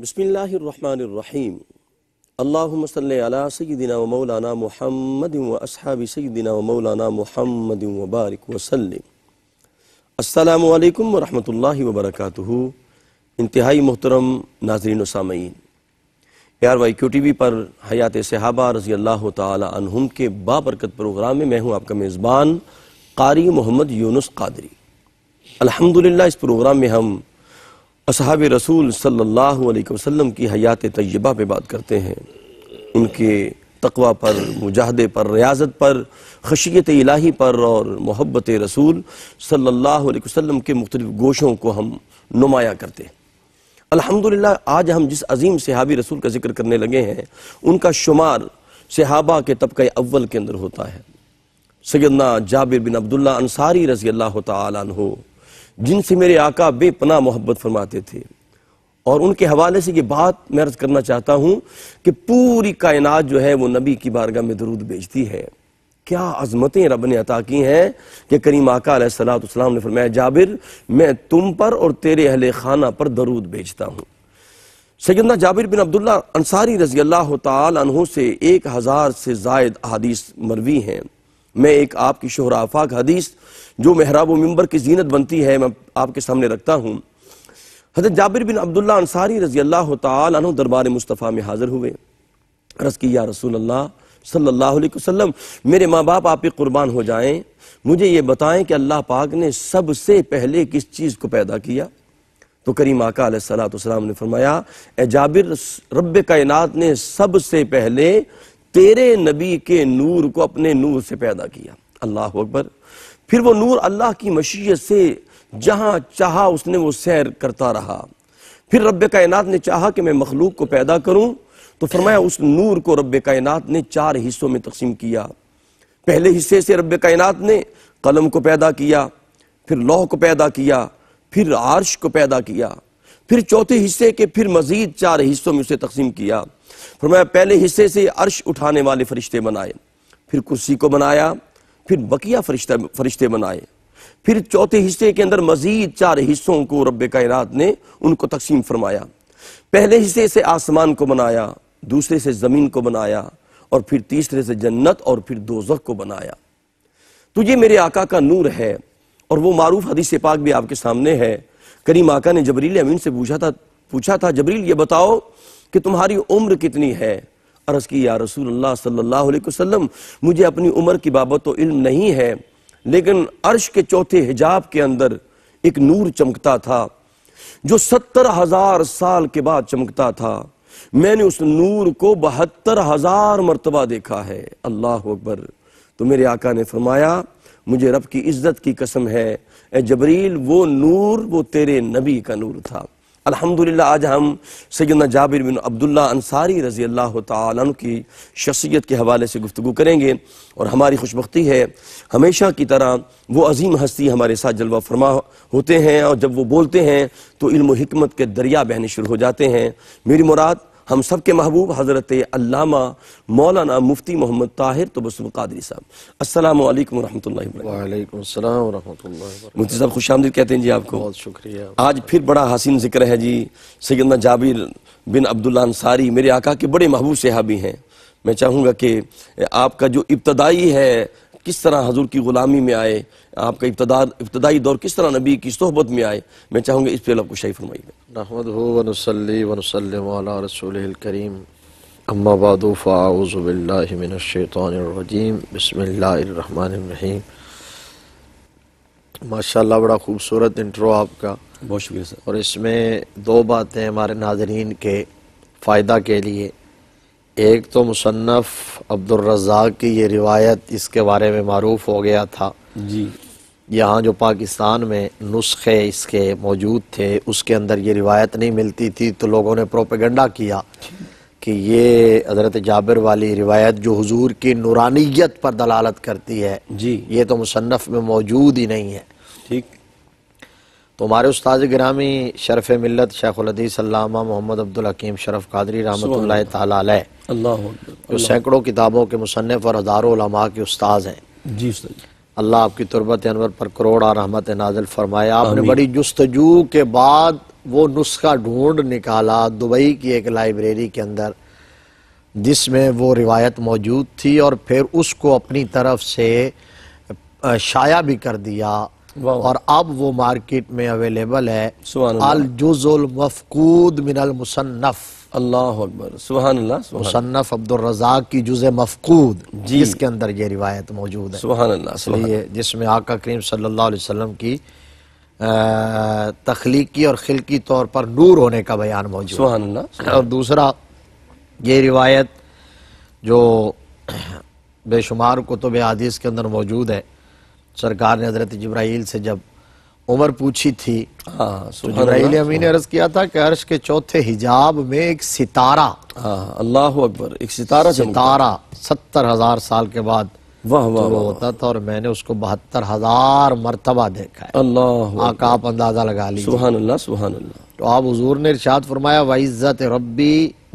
बसमीम अल्लाम सल व मौलाना महमद व असहाब व मौलाना महमद वबारक वसलम अल्लाम वरहमल वबरक इंतहाई मोहतरम नाजरीन सामीन AR Y Q T V पर हयात सहाबा रजी अल्लाह तहुम के बाबरकत प्रोग्राम में मैं हूँ आपका मेज़बान कारी मोहम्मद यूनुस कादरी अलहमदिल्ला इस प्रोग्राम में हम असहाब रसूल सल्लल्लाहु अलैहि वसल्लम की हयात तय्यबा पे बात करते हैं उनके तकवा पर मुजाहदे पर रियाजत पर खशियत इलाही पर और मोहब्बत रसूल सल्लल्लाहु अलैहि वसल्लम के मुख्तलिफ़ गोशों को हम नुमाया करते हैं अल्हम्दुलिल्लाह आज हम जिस अजीम सहाबी रसूल का जिक्र करने लगे हैं उनका शुमार सहाबा के तबके अव्वल के अंदर होता है सैदना जाबिर बिन अब्दुल्ला अंसारी रजी अल्लाह तहो जिनसे मेरे आका बेपना मोहब्बत फरमाते थे और उनके हवाले से ये बात मैं अर्ज करना चाहता हूँ कि पूरी कायनात जो है वो नबी की बारगाह में दरूद बेचती है क्या अजमतें रब ने अता की हैं कि करीम आका सलाम ने फरमाया जाबिर मैं तुम पर और तेरे अहल खाना पर दरूद बेचता हूँ सैदना जाबिर बिन अब्दुल्ला अंसारी रजी अल्लाह तहों से एक हज़ार से जायद अदीस मरवी हैं मैं एक आपकी शोहरा आफाक हदीस जो महराब मंबर की जीनत बनती है मैं आपके सामने रखता हूँ हजरत जाबिर बिन अब्दुल्ला अंसारी रजी अल्लाह तु दरबार मुस्तफ़ा में हाजिर हुए रस की या रसूल अल्लाह सल्लल्लाहु अलैहि वसल्लम मेरे माँ बाप आप ही कुर्बान हो जाएं मुझे ये बताएं कि अल्लाह पाक ने सबसे पहले किस चीज़ को पैदा किया तो करीम आका सलाम ने फरमाया ए जाबिर रब कायनात ने सबसे पहले तेरे नबी के नूर को अपने नूर से पैदा किया अल्लाह अकबर फिर वो नूर अल्लाह की मशीयत से जहाँ चाहा उसने वो सैर करता रहा फिर रब कायनात ने चाहा कि मैं मखलूक को पैदा करूँ तो फरमाया उस नूर को रब कायनात ने चार हिस्सों में तकसीम किया पहले हिस्से से रब कायनात ने कलम को पैदा किया फिर लौह को पैदा किया फिर आर्श को पैदा किया फिर चौथे हिस्से के फिर मजीद चार हिस्सों में उसे तकसीम किया फरमाया पहले हिस्से से अर्श उठाने वाले फरिश्ते बनाए फिर कुर्सी को बनाया फिर बकिया फरिश्ता फरिश्ते बनाए फिर चौथे हिस्से के अंदर मजीद चार हिस्सों को रब कायनात ने उनको तकसीम फरमाया पहले हिस्से से आसमान को बनाया दूसरे से ज़मीन को बनाया और फिर तीसरे से जन्नत और फिर दोजख को बनाया तो ये मेरे आका का नूर है और वो मारूफ हदीस पाक भी आपके सामने है करीम आका ने जबरील अमीन से पूछा था पूछा था जबरील ये बताओ कि तुम्हारी उम्र कितनी है अर्ज़ की या रसूल अल्लाह सल्लल्लाहु अलैहि वसल्लम मुझे अपनी उम्र की बाबत तो इल्म नहीं है लेकिन अर्श के चौथे हिजाब के अंदर एक नूर चमकता था जो सत्तर हजार साल के बाद चमकता था मैंने उस नूर को बहत्तर हजार मरतबा देखा है अल्लाह अकबर तो मेरे आका ने फरमाया मुझे रब की इज्जत की कसम है ए जबरील वो नूर वो तेरे नबी का नूर था अल्हम्दुलिल्लाह आज हम सैदना जाबिर बिन अब्दुल्ला अंसारी रज़ी अल्लाह तु की शख्सियत के हवाले से गुफ्तु करेंगे और हमारी खुशबी है हमेशा की तरह वो अजीम हस्ती हमारे साथ जलवा फरमा होते हैं और जब वो बोलते हैं तो इल्म के दरिया बहने शुरू हो जाते हैं मेरी मुराद हम सब के महबूब हज़रत अल्लामा मौलाना मुफ्ती मोहम्मद ताहिर तबसम तो कादरी साहब अस्सलाम वालेकुम मुफ्ती साहब खुश आमदी कहते हैं जी आपको बहुत शुक्रिया आज फिर बड़ा हसीन जिक्र है जी सैदना जाबिर बिन अब्दुल्ला अंसारी मेरे आका के बड़े महबूब सिहाबी हैं मैं चाहूँगा कि आपका जो इब्तदाई है किस तरह हजूर की ग़ुलामी में आए आपका इब्तदा इब्तदाई दौर किस तरह नबी की सोहबत में आए मैं चाहूँगा इस पर आपको शाही फरमाइए करीम अम्माबाद फ़ाउज़बिल्लाशैतरजीम माशा बड़ा खूबसूरत इंट्रो आपका बहुत शुक्रिया सर और इसमें दो बातें हमारे नाजरीन के फ़ायदा के लिए एक तो मुसनफ़ अब्दुलरजाक की ये रिवायत इसके बारे में मरूफ हो गया था जी यहाँ जो पाकिस्तान में नुस्खे इसके मौजूद थे उसके अंदर ये रिवायत नहीं मिलती थी तो लोगों ने प्रोपेगंडा किया कि ये हज़रत जाबिर वाली रिवायत जो हुजूर की नूरानियत पर दलालत करती है जी ये तो मुसनफ़ में मौजूद ही नहीं है ठीक तो हमारे उस्ताद ग्रामी शरफ मिलत शेखुलदीसलामा मोहम्मद अब्दुल हकीम शरफ कादरी रहमत ताल सैकड़ों किताबों के मुसनफ़ और हज़ारों के उस्ताद हैं जी अल्लाह आपकी तुरबत अनवर पर करोड़ा रहमत नाजल फरमाए आपने बड़ी जस्तजू के बाद वो नुस्खा ढूंढ निकाला दुबई की एक लाइब्रेरी के अंदर जिसमें वो रिवायत मौजूद थी और फिर उसको अपनी तरफ से शाया भी कर दिया और अब वो मार्केट में अवेलेबल है अलजुजुल मफकूद मिनल मुसन्फ़ अल्लाह अकबर सुबहानल्ला अब्दुलरजाक की जुज़ मफकूद जी इसके अंदर ये रिवायत मौजूद है सुबहानल्ला तो जिसमें आका करीम सल्लाम की तख्लीकी और खिलकी तौर पर नूर होने का बयान मौजूद सुबहानल्ला और दूसरा ये रिवायत जो बेशुमार कुतुब हदीस के अंदर मौजूद है सरकार ने हज़रत जब्राइल से जब उम्र पूछी थी हाँ, तो जुबराइल अमी ने अर्ज किया था कि अर्श के चौथे हिजाब में एक सितारा हाँ, अल्लाह अकबर एक सितारा सितारा सत्तर हजार साल के बाद वह वह तो होता था और मैंने उसको बहत्तर हजार मरतबा देखा है अल्लाह आका आप अंदाजा लगा ली सुहान अल्लाह सुहान अल्लाह तो आप हजूर ने इर्शाद फरमाया वाइज़त रब्बी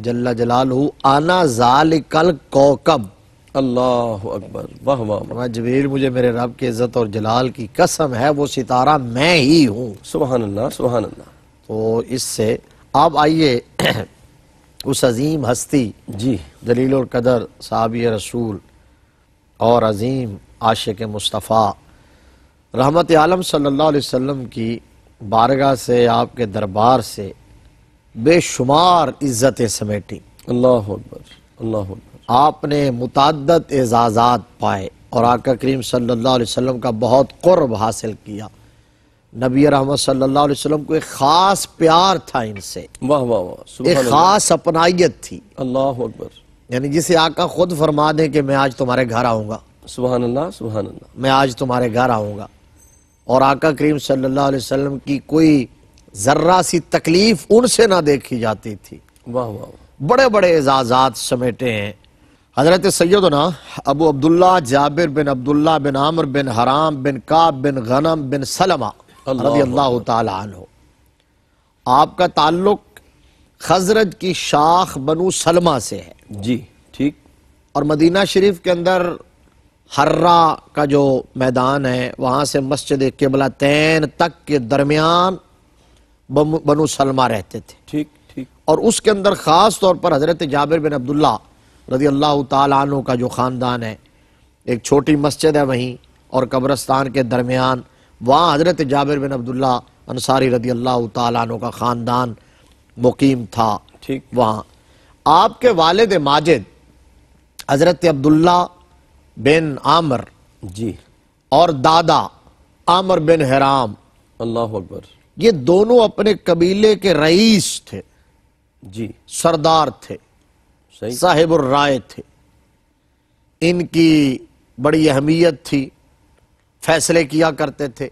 जल्ला जलाल आना जाल कल कोकब अल्लाह अकबर वाह वाह जबीर मुझे मेरे रब की इज्जत और जलाल की कसम है वो सितारा मैं ही हूँ सुबहान अल्लाह सुबहान अल्लाह तो इससे आप आइए उस अजीम हस्ती जी दलील और कदर साहब रसूल और अजीम आशिक मुस्तफ़ा रहमत आलम सल्लल्लाहु अलैहि वसल्लम की बारगाह से आपके दरबार से बेशुमार इज़्ज़तें समेटी अल्लाह अकबर अल्लाह अकबर आपने मुतद एजाज़ात पाए और आका करीम सल्ला वसम का बहुत क़ुरब हासिल किया नबी रहमत सल्ला वसम को एक ख़ास प्यार था इनसे वाह वाह वाह एक ख़ास अपनाइत थी अल्लाह अकबर यानी जिसे आका खुद फरमा दें कि मैं आज तुम्हारे घर आऊँगा सुबह अल्लाह सुबह अल्लाह मैं आज तुम्हारे घर आऊँगा और आका करीम सल्ला वसम की कोई ज़र्रा सी तकलीफ़ उनसे ना देखी जाती थी वाह वाह बड़े बड़े एजाज़ात समेटे हैं हजरत सैदना अबू अब्दुल्ला जाबिर बिन अब्दुल्ला बिन आमर बिन हराम बिन काब बिन गनम बिन सलमा आपका ताल्लुक हजरत की शाख बनु सलमा से है जी ठीक और मदीना शरीफ के अंदर हर्रा का जो मैदान है वहाँ से मस्जिद केबला तैन तक के दरमियान बनु सलमा रहते थे ठीक ठीक और उसके अंदर ख़ास तौर पर हज़रत जाबिर बिन अब्दुल्ला रदी अल्लाह तु का जो ख़ानदान है एक छोटी मस्जिद है वहीं और कब्रस्तान के दरमियान वहाँ हज़रत जाबिर बिन अब्दुल्ला अंसारी रदी अल्लाह तु का ख़ानदान मुकीम था ठीक वहाँ आपके वालद माजिद हज़रत अब्दुल्ला बिन आमर जी और दादा आमर बिन हराम अल्लाह अकबर ये दोनों अपने कबीले के रईस थे जी सरदार थे सही साहिब राय थे इनकी बड़ी अहमियत थी फैसले किया करते थे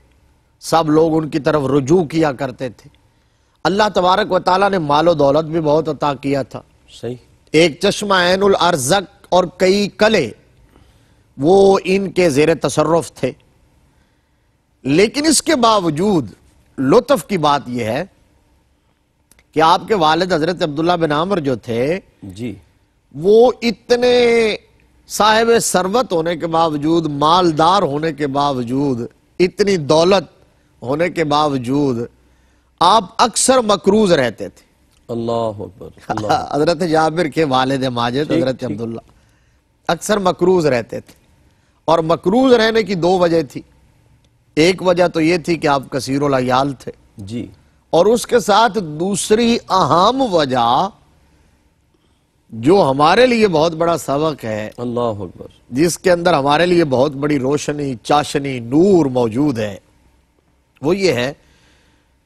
सब लोग उनकी तरफ रुजू किया करते थे अल्लाह तबारक व ताली ने मालो दौलत भी बहुत अता किया था सही एक चश्मा ऐन अर्जक और कई कले वो इनके जेर तसरफ थे लेकिन इसके बावजूद लुत्फ की बात यह है कि आपके वालिद हजरत अब्दुल्ला बिन आमर जो थे जी वो इतने साहेब सरबत होने के बावजूद मालदार होने के बावजूद इतनी दौलत होने के बावजूद आप अक्सर मकरूज रहते थे अल्लाह हजरत जाबिर के वालद माजिद हजरत अब्दुल्ला अक्सर मकरूज रहते थे और मकरूज रहने की दो वजह थी एक वजह तो ये थी कि आप कसीरोयाल थे जी और उसके साथ दूसरी अहम वजह जो हमारे लिए बहुत बड़ा सबक है अल्लाह अकबर जिसके अंदर हमारे लिए बहुत बड़ी रोशनी चाशनी नूर मौजूद है वो ये है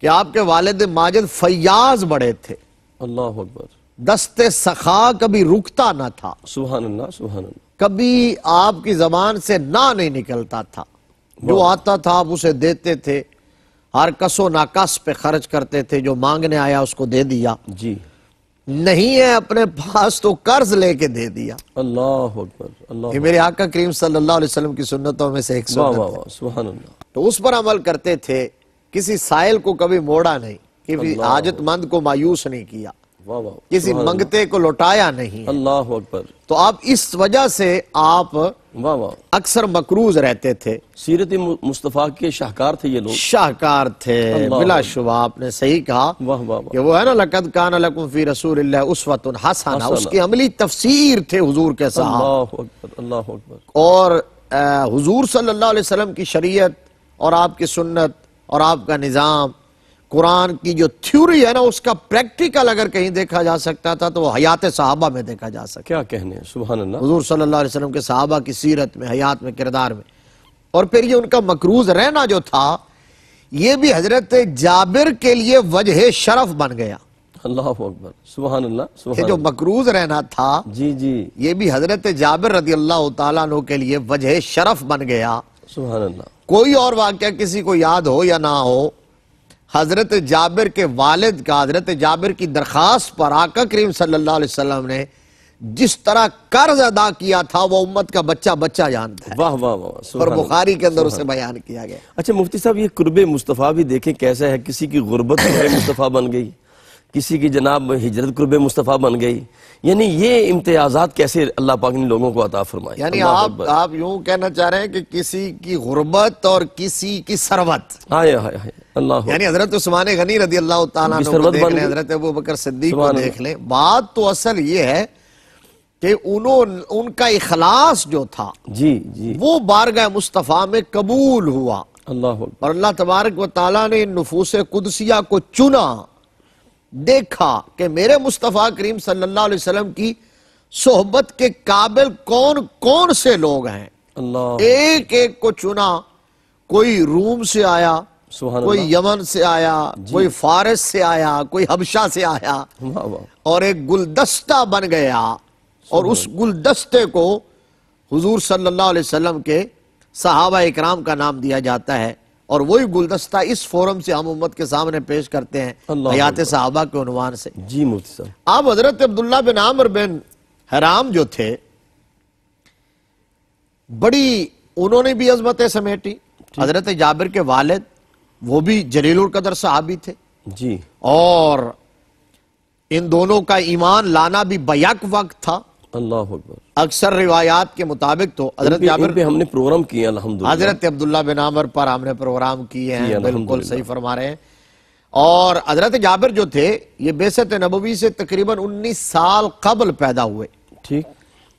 कि आपके वालद माजिद फयाज बड़े थे अल्लाह अकबर दस्ते सखा कभी रुकता ना था सुबहानल्ला सुबहानल्ला कभी आपकी जबान से ना नहीं निकलता था जो आता था आप उसे देते थे हर कसो नाकस पे खर्च करते थे जो मांगने आया उसको दे दिया जी नहीं है अपने पास तो कर्ज लेके दे दिया अल्लाह अकबर अल्लाह ये मेरे आका करीम सल्लल्लाहु अलैहि वसल्लम की सुन्नतों में से एक सुन्नत सुभान अल्लाह तो उस पर अमल करते थे किसी साइल को कभी मोड़ा नहीं किसी आजतमंद को मायूस नहीं किया वाँ वाँ। किसी मंगते को लौटाया नहीं अल्लाह अकबर तो आप इस वजह से आप अक्सर मकरूज रहते थे सीरत मुस्तफ़ा के शाहकार थे ये लोग शाहकार थे बिलाशुबा आपने सही कहा वाह वाह कि वो है ना लकद कान लकुम रसूल उसवत हसाना उसकी अमली तफसीर थे हुजूर के साथ अल्लाह और हुजूर सल्लल्लाहु अलैहि वसल्लम की शरीयत और आपकी सुन्नत और आपका निज़ाम कुरान की जो थ्योरी है ना उसका प्रैक्टिकल अगर कहीं देखा जा सकता था तो हयात साहबा में देखा जा सकता क्या कहने सुबह हजूर सल्लाम के साहबा की सीरत में हयात में किरदार में और फिर ये उनका मकरूज रहना जो था ये भी हजरत जाबिर के लिए वजह शरफ बन गया अल्लाह अकबर सुबह जो मकरूज रहना था जी जी ये भी हजरत जाबिर रदी अल्लाह तु के लिए वजह शरफ बन गया सुबह कोई और वाक्य किसी को याद हो या ना हो हज़रत जाबिर के वालिद का हज़रत जाबिर की दरख्वास्त पर आका करीम सल्लल्लाहु अलैहि वसल्लम ने जिस तरह कर्ज अदा किया था वो उम्मत का बच्चा बच्चा जानता है वाह वाह वाह और बुखारी के अंदर उसे बयान किया गया अच्छा मुफ्ती साहब ये कुर्ब मुस्तफ़ा भी देखें कैसा है किसी की गुर्बत तो मुस्तफ़ा बन गई किसी की जनाब हिजरत कुरब मुस्तफ़ा बन गई यानी ये इम्तियाजात कैसे अल्लाह पाक ने लोगों को अता फरमाए यानी आप आप यूं कहना चाह रहे हैं कि किसी की गुर्बत और किसी की सरवत हाय हाय हाय हाँ, अल्लाह यानी हजरत उस्मान गनी रदी अल्लाह तला हजरत अबू बकर सिद्दीक को देख ले बात तो असल ये है कि उन्होंने उनका इखलास जो था जी जी वो बारगाह मुस्तफ़ा में कबूल हुआ अल्लाह और अल्लाह तबारक व ताली ने नफूस कुदसिया को चुना देखा कि मेरे मुस्तफ़ा करीम सल्लल्लाहु अलैहि वसल्लम की सोहबत के काबिल कौन कौन से लोग हैं एक एक को चुना कोई रूम से आया कोई यमन से आया कोई फारस से आया कोई हबशा से आया और एक गुलदस्ता बन गया और उस गुलदस्ते को हुजूर सल्लल्लाहु अलैहि वसल्लम के सहाबा इकराम का नाम दिया जाता है और वही गुलदस्ता इस फोरम से हम उम्मत के सामने पेश करते हैं हयात साहबा के उनवान से जी मुफ्ती साहब आप हजरत अब्दुल्ला बिन आमर बिन हराम जो थे बड़ी उन्होंने भी अजमतें समेटी हजरत जाबिर के वालिद वो भी जलील कदर साहबी थे जी और इन दोनों का ईमान लाना भी बयाक वक्त था अल्लाह अक्सर रिवायात के मुताबिक तो हजरत पे हमने प्रोग्राम किया हजरत अब्दुल्ला बिन आमर पर हमने प्रोग्राम किए हैं बिल्कुल सही फरमा रहे हैं और हजरत जाबिर जो थे ये बेसत नबवी से तकरीबन 19 साल कबल पैदा हुए ठीक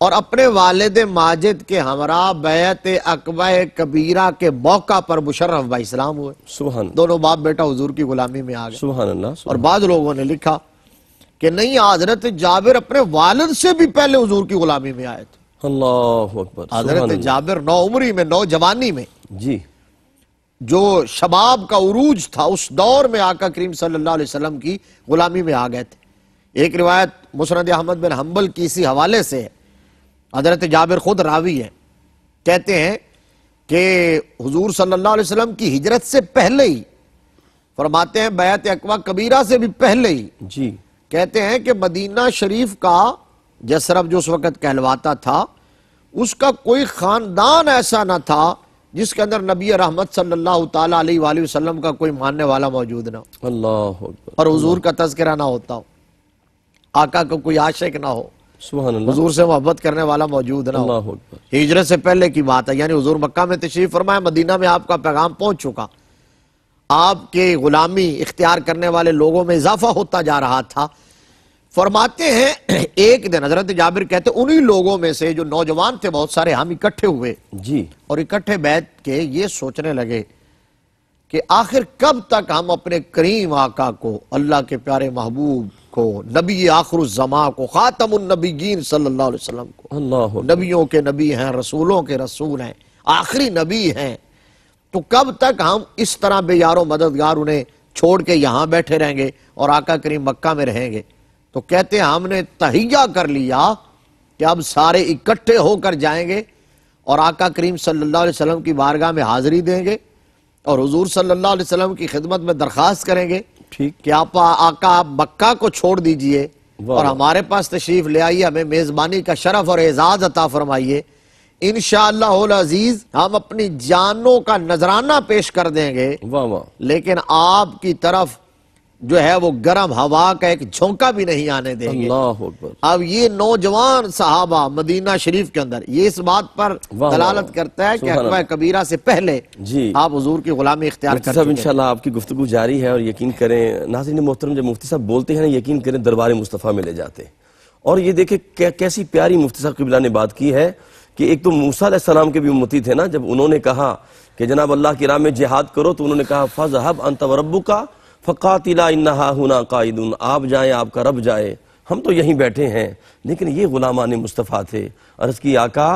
और अपने वालद माजिद के हमरा बैत अकब कबीरा के मौका पर मुशर्रफ इस्लाम हुए सुबह दोनों बाप बेटा हजूर की गुलामी में आ गए अल्लाह और बाद लोगों ने लिखा कि नहीं हजरत जाबिर अपने वालद से भी पहले हजूर की गुलामी में आए थे हजरत जाबिर नौ उम्री में नौ जवानी में जी जो शबाब का उरूज था उस दौर में आका करीम सल्लल्लाहु अलैहि वसल्लम की गुलामी में आ गए थे एक रिवायत मुसरद अहमद बिन हम्बल की इसी हवाले से है हजरत जाबिर खुद रावी है कहते हैं कि हुजूर सल्लल्लाहु अलैहि वसल्लम की हिजरत से पहले ही फरमाते हैं बैत अकवा कबीरा से भी पहले ही जी कहते हैं कि मदीना शरीफ का जसरब जो उस वक़्त कहलवाता था उसका कोई ख़ानदान ऐसा ना था जिसके अंदर नबी रहमत सल्लल्लाहु अलैहि वसल्लम का कोई मानने वाला मौजूद ना अल्लाह और हजूर का तस्करा ना होता हो आका का कोई आशिक ना हो हजूर से मोहब्बत करने वाला मौजूद ना हो हिजरत से पहले की बात है यानी हजूर मक्का में तशरीफ फरमाए मदीना में आपका पैगाम पहुंच चुका आपके गुलामी इख्तियार करने वाले लोगों में इजाफा होता जा रहा था फरमाते हैं एक दिन हजरत जाबिर कहते उन्हीं लोगों में से जो नौजवान थे बहुत सारे हम इकट्ठे हुए जी और इकट्ठे बैठ के ये सोचने लगे कि आखिर कब तक हम अपने करीम आका को अल्लाह के प्यारे महबूब को नबी जमा को ख़ातमनबीन सल्ला वसलम को नबियों के नबी हैं रसूलों के रसूल हैं आखिरी नबी हैं तो कब तक हम इस तरह बेयारों मददगार उन्हें छोड़ के यहां बैठे रहेंगे और आका करीम मक्का में रहेंगे तो कहते हमने तहिया कर लिया कि अब सारे इकट्ठे होकर जाएंगे और आका करीम सल्लल्लाहु अलैहि वसल्लम की बारगाह में हाजिरी देंगे और हुजूर सल्लल्लाहु अलैहि वसल्लम की खिदमत में दरखास्त करेंगे ठीक कि आप आका आप मक्का को छोड़ दीजिए और हमारे पास तशरीफ ले आइए हमें मेज़बानी का शरफ और एजाज़ अता फरमाइए इन अजीज हम अपनी जानों का नजराना पेश कर देंगे वाह वाह लेकिन आपकी तरफ जो है वो गर्म हवा का एक झोंका भी नहीं आने देंगे अब ये नौजवान साहबा मदीना शरीफ के अंदर ये इस बात पर दलालत करता है कि अकवा कबीरा से पहले जी आप हजूर की गुलामी इख्तियार कर सब इंशाल्लाह आपकी गुफ्तु जारी है और यकीन करें नाजिन मोहतरम जब मुफ्ती साहब बोलते हैं ना यकीन करें दरबार मुस्तफ़ा में ले जाते और ये देखे कैसी प्यारी मुफ्ती साहब कबीला ने बात की है कि एक तो मूसा सलाम के भी उम्मती थे ना जब उन्होंने कहा कि जनाब अल्लाह की राम में जिहाद करो तो उन्होंने कहा हब अंतवरबू का फ़कातिला इन्ना आप जाए आपका रब जाए हम तो यहीं बैठे हैं लेकिन ये गुलामान मुस्तफ़ा थे अर्ज़ की आका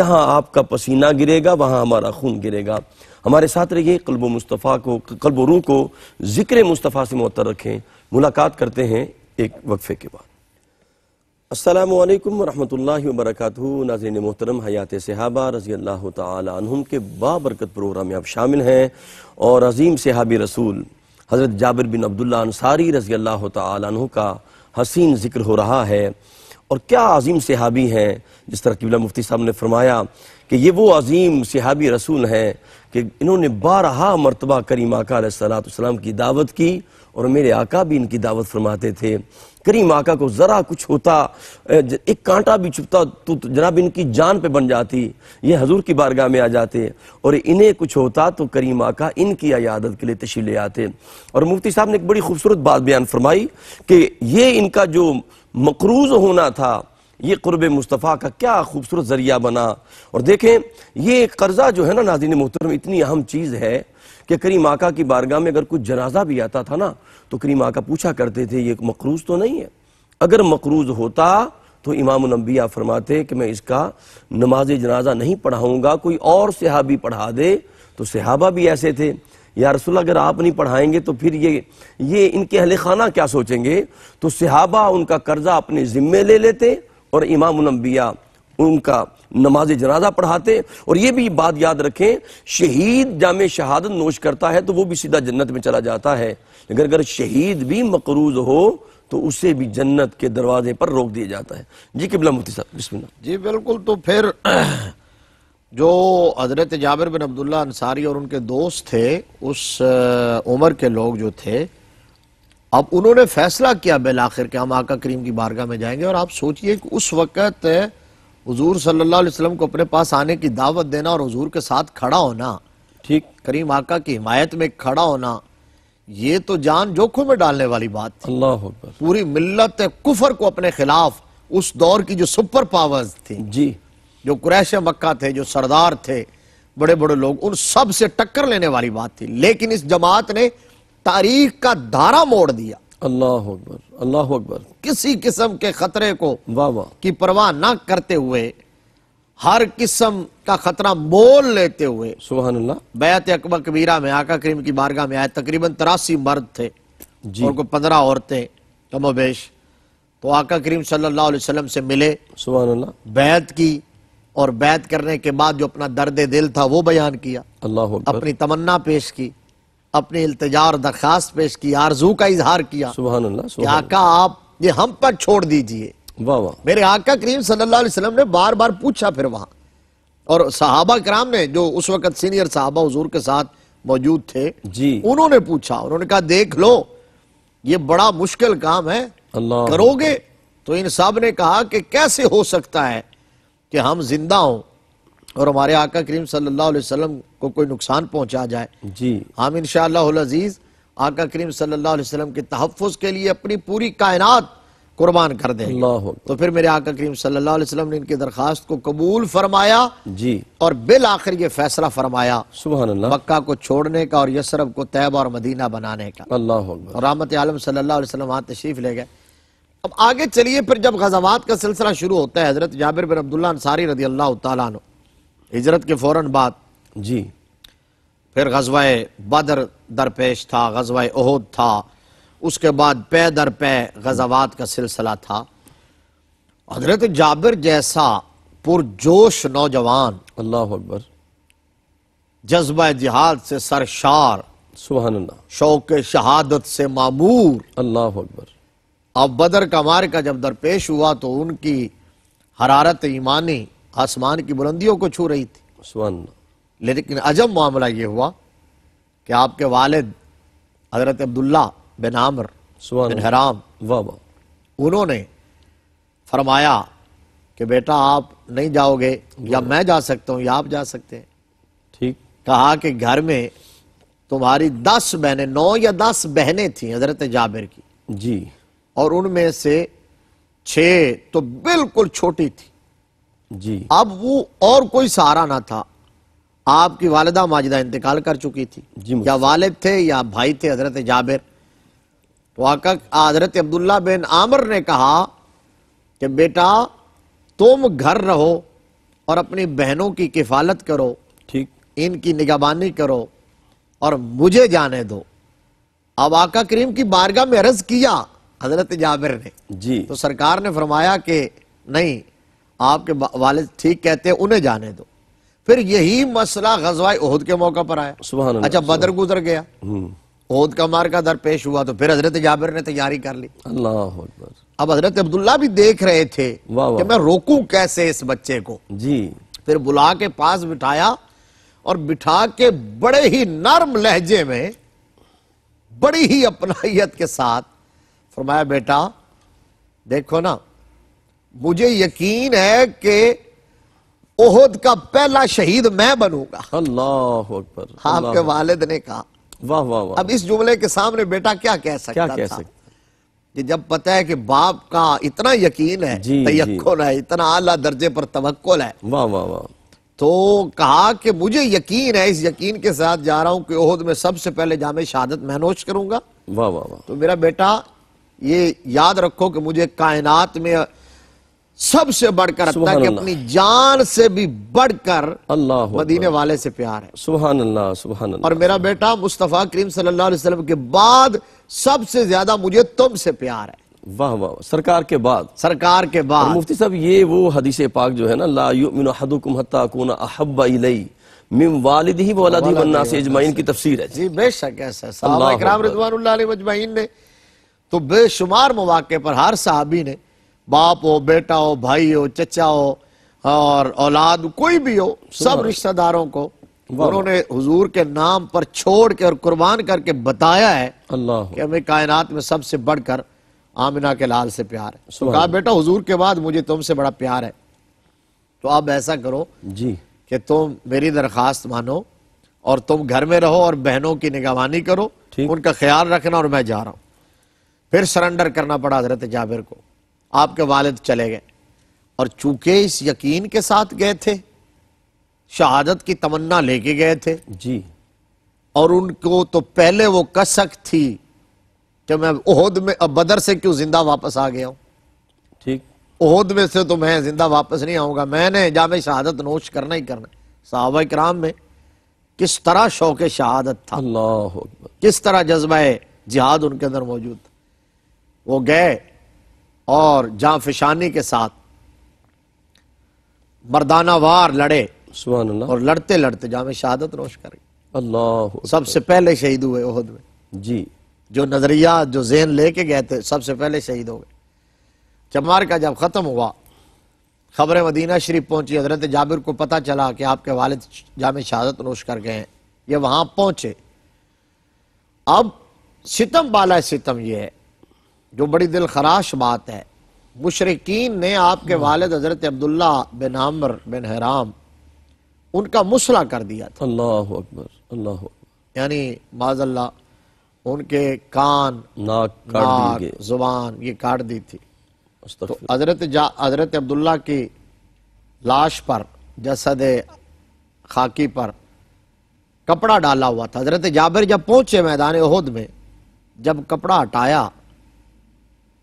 जहाँ आपका पसीना गिरेगा वहाँ हमारा खून गिरेगा हमारे साथ रहिए कल्ब मुस्तफ़ा को कल्ब रू को ज़िक्र मुस्तफ़ा से मुतर रखें मुलाकात करते हैं एक वक्फे के बाद असलकम वरहमल वरक नाजरन मोहतरम हयात सहाबा रज़ी अल्लाह तुम के बाबरकत प्रोग्राम में आप शामिल हैं और अजीम सहाबी रसूल हज़रत जाबिर बिन अब्दुल्ला अंसारी रज़ी अल्लाह तु का हसीन जिक्र हो रहा है और क्या अजीम सहाबी हैं जिस तरह किबला मुफ्ती साहब ने फरमाया कि ये वो अजीम सहाबी रसूल हैं कि इन्होंने बारहा मरतबा करीमा का सलाम की दावत की और मेरे आका भी इनकी दावत फरमाते थे करीम आका को ज़रा कुछ होता एक कांटा भी छुपता तो, तो जनाब इनकी जान पे बन जाती ये हजूर की बारगाह में आ जाते और इन्हें कुछ होता तो करीम आका इनकी अयादत के लिए तशी ले आते और मुफ्ती साहब ने एक बड़ी खूबसूरत बात बयान फरमाई कि ये इनका जो मकरूज होना था ये क़ुरब मुस्तफ़ा का क्या खूबसूरत ज़रिया बना और देखें ये कर्ज़ा जो है ना नाजीन मोहतरम इतनी अहम चीज़ है कि करी माका की बारगाह में अगर कुछ जनाजा भी आता था ना तो करीम आका पूछा करते थे ये मकरूज तो नहीं है अगर मकरूज होता तो इमाम नबिया फरमाते कि मैं इसका नमाज जनाजा नहीं पढ़ाऊँगा कोई और सहाबी पढ़ा दे तो सहाबा भी ऐसे थे या रसुल्ला अगर आप नहीं पढ़ाएंगे तो फिर ये ये इनके अहल खाना क्या सोचेंगे तो सहाबा उनका कर्जा अपने ज़िम्मे ले लेते और इमाम नबिया उनका नमाज जनाजा पढ़ाते और ये भी बात याद रखें शहीद जाम शहादत नोश करता है तो वो भी सीधा जन्नत में चला जाता है अगर अगर शहीद भी मकरूज हो तो उसे भी जन्नत के दरवाजे पर रोक दिया जाता है जी किबला मुफ्ती साहब बिस्मिल्लाह जी बिल्कुल तो फिर जो हजरत जाबिर बिन अब्दुल्ला अंसारी और उनके दोस्त थे उस उम्र के लोग जो थे अब उन्होंने फैसला किया बिल आखिर के हम आका करीम की बारगाह में जाएंगे और आप सोचिए कि उस वक़्त हजूर सल्लाम को अपने पास आने की दावत देना और हजूर के साथ खड़ा होना ठीक करीम आका की हिमायत में खड़ा होना ये तो जान जोखों में डालने वाली बात अल्लाह पूरी मिलत कुफर को अपने खिलाफ उस दौर की जो सुपर पावर्स थी जी जो कुरैश मक्का थे जो सरदार थे बड़े बड़े लोग उन सब से टक्कर लेने वाली बात थी लेकिन इस जमात ने तारीख का धारा मोड़ दिया अल्लाह अकबर अल्लाह अकबर किसी किस्म के खतरे को वाह वाह की परवाह ना करते हुए हर किस्म का खतरा मोल लेते हुए सुबह अल्लाह बैत अकबर कबीरा में आका करीम की बारगाह में आए तकरीबन तिरासी मर्द थे जी। और को पंद्रह औरतें कमोबेश तो आका करीम सल्लल्लाहु अलैहि वसल्लम से मिले सुबह अल्लाह बैत की और बैत करने के बाद जो अपना दर्द दिल था वो बयान किया अल्लाह अपनी तमन्ना पेश की अपने इल्तजार दरखास्त पेश की आरजू का इजहार किया सुबह आका आप ये हम पर छोड़ दीजिए वाह वाह मेरे आका करीम सल्लल्लाहु अलैहि वसल्लम ने बार बार पूछा फिर वहां और सहाबा कराम ने जो उस वक्त सीनियर सहाबा हजूर के साथ मौजूद थे जी उन्होंने पूछा उन्होंने कहा देख लो ये बड़ा मुश्किल काम है करोगे तो इन सब ने कहा कि कैसे हो सकता है कि हम जिंदा हों और हमारे आका करीम सल्लल्लाहु अलैहि वसल्लम को कोई नुकसान पहुंचा जाए जी हम इन अजीज आका करीम सल्लल्लाहु अलैहि वसल्लम के तहफ़ के लिए अपनी पूरी कायनात कुर्बान कर दें तो फिर मेरे आका करीम सल्लल्लाहु अलैहि वसल्लम ने इनकी दरखास्त को कबूल फरमाया जी और बिल आखिर ये फैसला फरमाया सुबह मक्का को छोड़ने का और यसरब को तैब और मदीना बनाने का अल्लाह रामत आलम सल्लाम अलैहि वसल्लम वहाँ तशरीफ ले गए अब आगे चलिए फिर जब गजवात का सिलसिला शुरू होता है हजरत जाबिर बिन अब्दुल्ला अंसारी रदी अल्लाह तुम हिजरत के फ़ौर बाद जी फिर गजवाए बदर दरपेश था गजवाए ओहद था उसके बाद पे दर पे गजावात का सिलसिला था हजरत जाबिर जैसा पुरजोश नौजवान अल्लाह अकबर जज्बा जिहाद से सरशार सुबहानल्ला शौक शहादत से मामूर अल्लाह अकबर अब बदर का मार्का जब दरपेश हुआ तो उनकी हरारत ईमानी आसमान की बुलंदियों को छू रही थी लेकिन अजब मामला ये हुआ कि आपके वालिद हजरत अब्दुल्ला बिन आमर बिन हराम उन्होंने फरमाया कि बेटा आप नहीं जाओगे या मैं जा सकता हूँ या आप जा सकते हैं ठीक कहा कि घर में तुम्हारी दस बहनें नौ या दस बहनें थी हजरत जाबिर की जी और उनमें से छ तो बिल्कुल छोटी थी जी अब वो और कोई सहारा ना था आपकी वालदा माजिदा इंतकाल कर चुकी थी या वालिद थे या भाई थे हजरत जाबिर तो आका हजरत अब्दुल्ला बिन आमर ने कहा कि बेटा तुम घर रहो और अपनी बहनों की किफालत करो ठीक इनकी निगाहबानी करो और मुझे जाने दो अब आका करीम की बारगाह में अर्ज किया हजरत जाबिर ने जी तो सरकार ने फरमाया कि नहीं आपके वाले ठीक कहते हैं उन्हें जाने दो फिर यही मसला गजवाई ओहद के मौका पर आया सुबह अच्छा बदर गुजर गया ओहद हम्म। का मार का दरपेश हुआ तो फिर हजरत जाबिर ने तैयारी कर ली अल्लाह अब हजरत अब्दुल्ला भी देख रहे थे कि मैं रोकू कैसे इस बच्चे को जी फिर बुला के पास बिठाया और बिठा के बड़े ही नर्म लहजे में बड़ी ही अपनाइत के साथ फरमाया बेटा देखो ना मुझे यकीन है कि ओहद का पहला शहीद मैं बनूंगा अल्लाह अकबर हाँ, आपके वालिद ने कहा वाह वाह वाह अब इस जुमले के सामने बेटा क्या कह सकता क्या कह था? सकता? कि जब पता है कि बाप का इतना यकीन है तयक्कुल है इतना आला दर्जे पर तवक्कुल है वाह वाह वाह तो कहा कि मुझे यकीन है इस यकीन के साथ जा रहा हूं कि ओहद में सबसे पहले जामे शहादत महनोश करूंगा वाह वाह वाह तो मेरा बेटा ये याद रखो कि मुझे कायनात में सबसे बढ़कर अल्लाह की अपनी जान से भी बढ़कर अल्लाह मदीने वाले से प्यार है सुबह अल्लाह सुबह और मेरा बेटा मुस्तफ़ा करीम सल्लाम के बाद सबसे ज्यादा मुझे तुम से प्यार है वाह वाह सरकार के बाद सरकार के बाद मुफ्ती साहब ये वो हदीस पाक जो है ना लाकुम अहब्बा मिम की है जी बेशक ऐसा ने तो बेशुमार मौके पर हर साहबी ने बाप हो बेटा हो भाई हो चचा हो और औलाद कोई भी हो सब रिश्तेदारों को उन्होंने हुजूर के नाम पर छोड़ के और कुर्बान करके बताया है अल्लाह कि हमें कायनात में सबसे बढ़कर आमिना के लाल से प्यार है तो कहा बेटा हुजूर के बाद मुझे तुमसे बड़ा प्यार है तो आप ऐसा करो जी कि तुम मेरी दरखास्त मानो और तुम घर में रहो और बहनों की निगहबानी करो उनका ख्याल रखना और मैं जा रहा हूँ फिर सरेंडर करना पड़ा हजरत जाबिर को आपके वालिद चले गए और चूंकि इस यकीन के साथ गए थे शहादत की तमन्ना लेके गए थे जी और उनको तो पहले वो कसक थी कि मैं ओहद में अब बदर से क्यों जिंदा वापस आ गया हूं ठीक ओहद में से तो मैं जिंदा वापस नहीं आऊंगा मैंने जाम शहादत नोश करना ही करना साहब कराम में किस तरह शौक शहादत था अल्लाह किस तरह जज्बा जिहाद उनके अंदर मौजूद वो गए और जाफिशानी के साथ मर्दाना वार लड़े और लड़ते लड़ते जामे शहादत रोश कर सबसे पहले शहीद हुए ओहद में जी जो नजरिया जो जहन लेके गए थे सबसे पहले शहीद हो गए चमार का जब ख़त्म हुआ खबर मदीना शरीफ पहुंची हजरत जाबिर को पता चला कि आपके वालिद जाम शहादत नोश कर गए हैं ये वहां पहुंचे अब सितम बाला सितम ये है जो बड़ी दिल खराश बात है मुशरकिन ने आपके हम्म। वालद हजरत अब्दुल्ला बिन आमर बिन हराम उनका मुसला कर दिया था अल्लाह अकबर अल्लाह यानी माजल्ला उनके कान नाक, जुबान ये काट दी थी तो हजरत तो हजरत अब्दुल्ला की लाश पर जसद खाकी पर कपड़ा डाला हुआ था हजरत जाबिर जब पहुंचे मैदान उहद में जब कपड़ा हटाया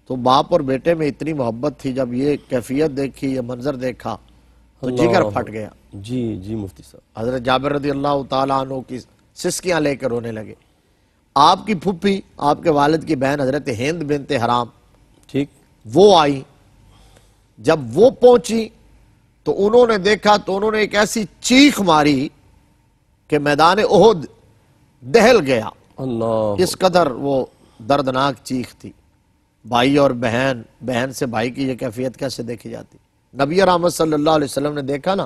तो बाप और बेटे में इतनी मोहब्बत थी जब ये कैफियत देखी ये मंजर देखा तो जिगर फट गया जी जी मुफ्ती साहब हजरत जाबिर रदी अल्लाह तु की सिस्कियां लेकर रोने लगे आपकी फुप्पी आपके वालिद की बहन हजरत हेंद बिनते हराम ठीक वो आई जब वो पहुंची तो उन्होंने देखा तो उन्होंने एक ऐसी चीख मारी कि मैदान ओहद दहल गया अल्लाह इस कदर वो दर्दनाक चीख थी भाई और बहन बहन से भाई की यह कैफियत कैसे देखी जाती नबी और सल्लल्लाहु अलैहि वसल्लम ने देखा ना